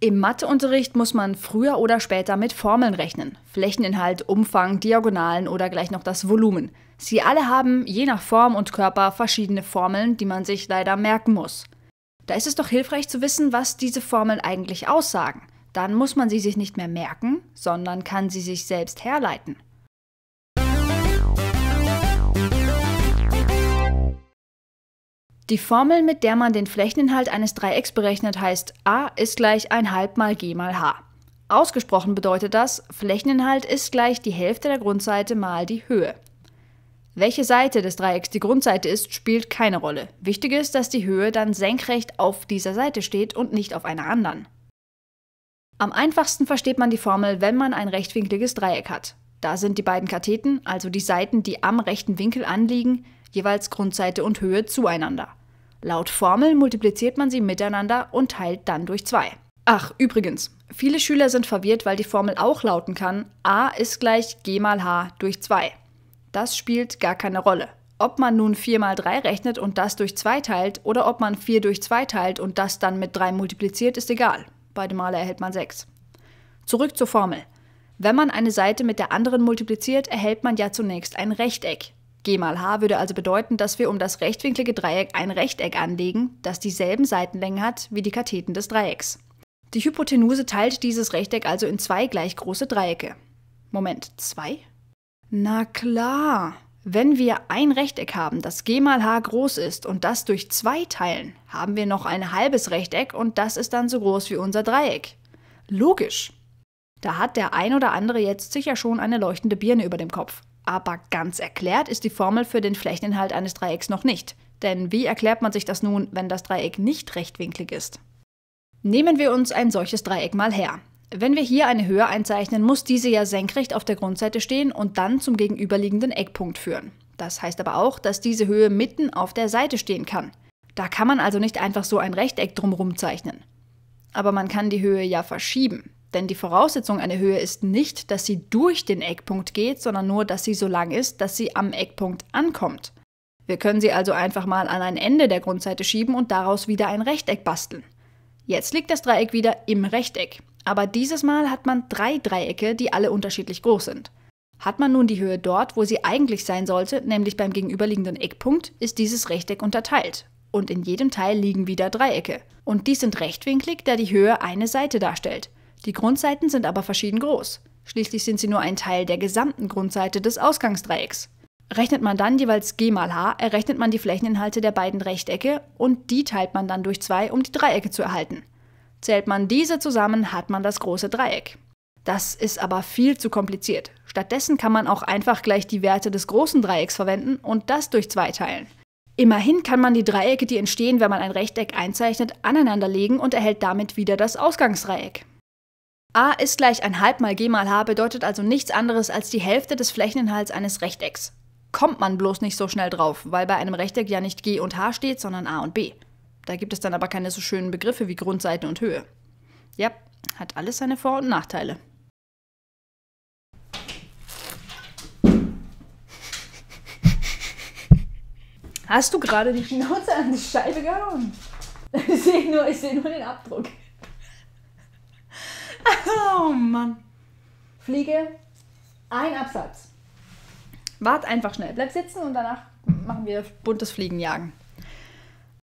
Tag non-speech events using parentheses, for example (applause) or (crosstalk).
Im Matheunterricht muss man früher oder später mit Formeln rechnen. Flächeninhalt, Umfang, Diagonalen oder gleich noch das Volumen. Sie alle haben je nach Form und Körper verschiedene Formeln, die man sich leider merken muss. Da ist es doch hilfreich zu wissen, was diese Formeln eigentlich aussagen. Dann muss man sie sich nicht mehr merken, sondern kann sie sich selbst herleiten. Die Formel, mit der man den Flächeninhalt eines Dreiecks berechnet, heißt a ist gleich 1,5 mal g mal h. Ausgesprochen bedeutet das, Flächeninhalt ist gleich die Hälfte der Grundseite mal die Höhe. Welche Seite des Dreiecks die Grundseite ist, spielt keine Rolle. Wichtig ist, dass die Höhe dann senkrecht auf dieser Seite steht und nicht auf einer anderen. Am einfachsten versteht man die Formel, wenn man ein rechtwinkliges Dreieck hat. Da sind die beiden Katheten, also die Seiten, die am rechten Winkel anliegen, jeweils Grundseite und Höhe zueinander. Laut Formel multipliziert man sie miteinander und teilt dann durch 2. Ach, übrigens, viele Schüler sind verwirrt, weil die Formel auch lauten kann, a ist gleich g mal h durch 2. Das spielt gar keine Rolle. Ob man nun 4 mal 3 rechnet und das durch 2 teilt oder ob man 4 durch 2 teilt und das dann mit 3 multipliziert, ist egal. Beide Male erhält man 6. Zurück zur Formel. Wenn man eine Seite mit der anderen multipliziert, erhält man ja zunächst ein Rechteck. G mal H würde also bedeuten, dass wir um das rechtwinklige Dreieck ein Rechteck anlegen, das dieselben Seitenlängen hat wie die Katheten des Dreiecks. Die Hypotenuse teilt dieses Rechteck also in zwei gleich große Dreiecke. Moment, zwei? Na klar! Wenn wir ein Rechteck haben, das g mal h groß ist und das durch zwei teilen, haben wir noch ein halbes Rechteck und das ist dann so groß wie unser Dreieck. Logisch! Da hat der ein oder andere jetzt sicher schon eine leuchtende Birne über dem Kopf. Aber ganz erklärt ist die Formel für den Flächeninhalt eines Dreiecks noch nicht. Denn wie erklärt man sich das nun, wenn das Dreieck nicht rechtwinklig ist? Nehmen wir uns ein solches Dreieck mal her. Wenn wir hier eine Höhe einzeichnen, muss diese ja senkrecht auf der Grundseite stehen und dann zum gegenüberliegenden Eckpunkt führen. Das heißt aber auch, dass diese Höhe mitten auf der Seite stehen kann. Da kann man also nicht einfach so ein Rechteck drumherum zeichnen. Aber man kann die Höhe ja verschieben. Denn die Voraussetzung einer Höhe ist nicht, dass sie durch den Eckpunkt geht, sondern nur, dass sie so lang ist, dass sie am Eckpunkt ankommt. Wir können sie also einfach mal an ein Ende der Grundseite schieben und daraus wieder ein Rechteck basteln. Jetzt liegt das Dreieck wieder im Rechteck, aber dieses Mal hat man drei Dreiecke, die alle unterschiedlich groß sind. Hat man nun die Höhe dort, wo sie eigentlich sein sollte, nämlich beim gegenüberliegenden Eckpunkt, ist dieses Rechteck unterteilt. Und in jedem Teil liegen wieder Dreiecke. Und die sind rechtwinklig, da die Höhe eine Seite darstellt. Die Grundseiten sind aber verschieden groß. Schließlich sind sie nur ein Teil der gesamten Grundseite des Ausgangsdreiecks. Rechnet man dann jeweils g mal h, errechnet man die Flächeninhalte der beiden Rechtecke und die teilt man dann durch 2, um die Dreiecke zu erhalten. Zählt man diese zusammen, hat man das große Dreieck. Das ist aber viel zu kompliziert. Stattdessen kann man auch einfach gleich die Werte des großen Dreiecks verwenden und das durch 2 teilen. Immerhin kann man die Dreiecke, die entstehen, wenn man ein Rechteck einzeichnet, aneinanderlegen und erhält damit wieder das Ausgangsdreieck a ist gleich ein halb mal g mal h bedeutet also nichts anderes als die Hälfte des Flächeninhalts eines Rechtecks. Kommt man bloß nicht so schnell drauf, weil bei einem Rechteck ja nicht g und h steht, sondern a und b. Da gibt es dann aber keine so schönen Begriffe wie Grundseite und Höhe. Ja, hat alles seine Vor- und Nachteile. Hast du gerade die Schnauze an die Scheibe gehauen? (laughs) Ich sehe nur, seh nur den Abdruck. (laughs) Oh Mann. Fliege, ein Absatz. Wart einfach schnell. Bleib sitzen und danach machen wir buntes Fliegenjagen.